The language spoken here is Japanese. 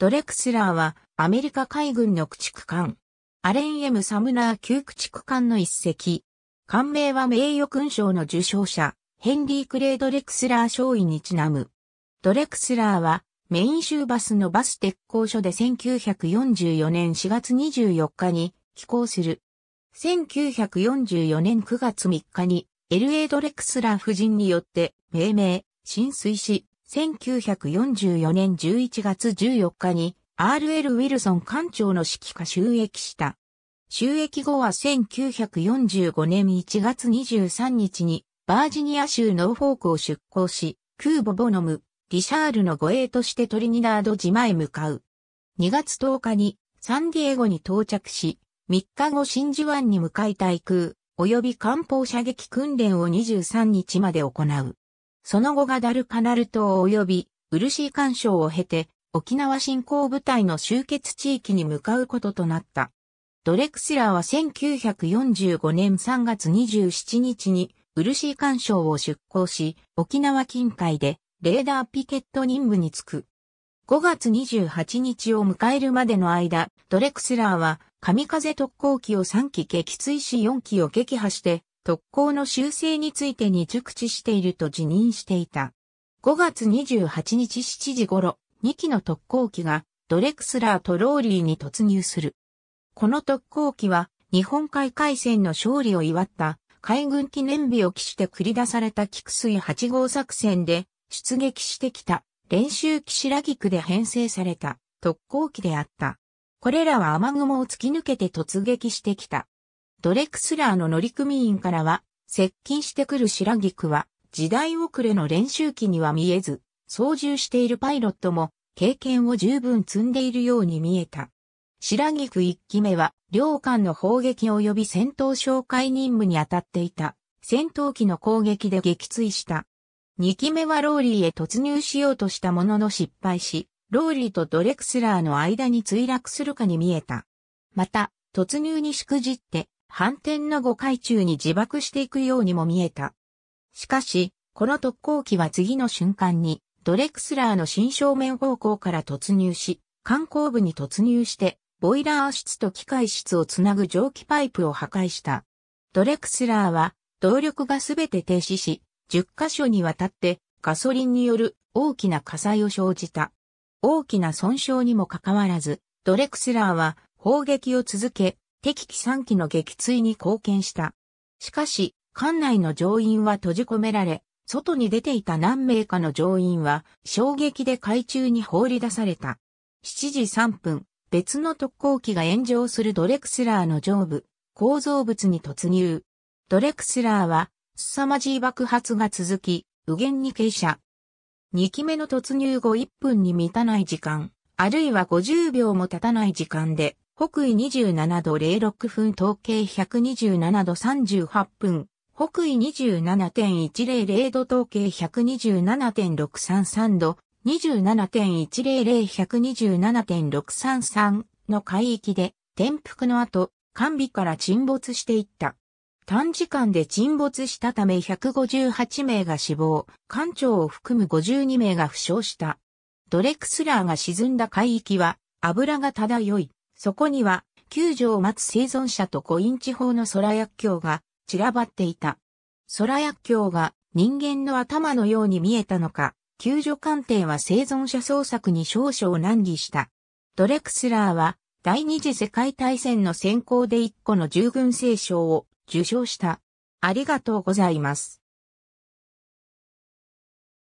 ドレクスラーはアメリカ海軍の駆逐艦。アレン・エム・サムナー級駆逐艦の一隻。艦名は名誉勲章の受章者、ヘンリー・クレイ・ドレクスラー少尉にちなむ。ドレクスラーは、メイン州バスのバス鉄工所で1944年4月24日に寄港する。1944年9月3日に LA ドレクスラー夫人によって命名、浸水し、1944年11月14日に R.L. ウィルソン艦長の指揮下収益した。収益後は1945年1月23日にバージニア州ノーフォークを出港し、空母ボノム、リシャールの護衛としてトリニダード島へ向かう。2月10日にサンディエゴに到着し、3日後真珠湾に向かい対空、及び艦砲射撃訓練を23日まで行う。その後がダルカナル島及びウルシー干渉を経て、沖縄振興部隊の集結地域に向かうこととなった。ドレクスラーは1945年3月27日にウルシー干渉を出港し、沖縄近海でレーダーピケット任務に就く。5月28日を迎えるまでの間、ドレクスラーは、神風特攻機を3機撃墜し4機を撃破して、特攻の修正についてに熟知していると辞任していた。5月28日7時頃、2機の特攻機がドレクスラーとローリーに突入する。この特攻機は日本海海戦の勝利を祝った海軍記念日を期して繰り出された菊水8号作戦で出撃してきた練習機白菊で編成された特攻機であった。これらは雨雲を突き抜けて突撃してきた。ドレクスラーの乗組員からは、接近してくる白菊は、時代遅れの練習機には見えず、操縦しているパイロットも、経験を十分積んでいるように見えた。白菊1機目は、両艦の砲撃及び戦闘哨戒任務に当たっていた、戦闘機の攻撃で撃墜した。2機目はローリーへ突入しようとしたものの失敗し、ローリーとドレクスラーの間に墜落するかに見えた。また、突入にしくじって、反転の誤海中に自爆していくようにも見えた。しかし、この特攻機は次の瞬間に、ドレクスラーの新正面方向から突入し、観光部に突入して、ボイラー室と機械室をつなぐ蒸気パイプを破壊した。ドレクスラーは、動力がすべて停止し、10カ所にわたってガソリンによる大きな火災を生じた。大きな損傷にもかかわらず、ドレクスラーは砲撃を続け、敵機3機の撃墜に貢献した。しかし、艦内の乗員は閉じ込められ、外に出ていた何名かの乗員は衝撃で海中に放り出された。7時3分、別の特攻機が炎上するドレクスラーの上部、構造物に突入。ドレクスラーは、凄まじい爆発が続き、右舷に傾斜。2機目の突入後1分に満たない時間、あるいは50秒も経たない時間で、北緯27度06分統計127度38分、北緯27.100度統計127.633度、27.100-127.633の海域で転覆の後、完備から沈没していった。短時間で沈没したため158名が死亡、艦長を含む52名が負傷した。ドレクスラーが沈んだ海域は油が漂い、そこには、救助を待つ生存者とコイン地方の空薬莢が散らばっていた。空薬莢が人間の頭のように見えたのか、救助艦艇は生存者捜索に少々難儀した。ドレクスラーは第二次世界大戦の先行で一個の従軍聖賞を受賞した。ありがとうございます。